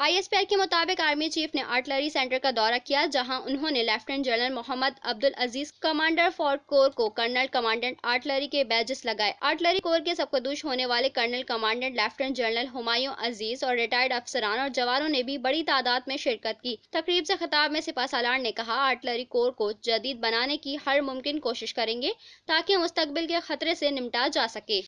ISPR के मुताबिक army chief ने आर्टिलरी सेंटर का दौरा किया जहां उन्होंने lieutenant general Mohammad Abdul Aziz commander four corps को कर्नल कमांडेंट आर्टिलरी के बैजेस लगाए आर्टिलरी कोर के सबकदूश होने वाले colonel commandant lieutenant general Humayun Aziz और रिटायर्ड अफसरान और जवानों ने भी बड़ी तादाद में शिरकत की तकरीब से खिताब में सिपा सालार ने कहा आर्टिलरी कोर को जदीद बनाने की हर मुमकिन कोशिश करेंगे ताकि मुस्तबिल के खतरे से निपटा जा सके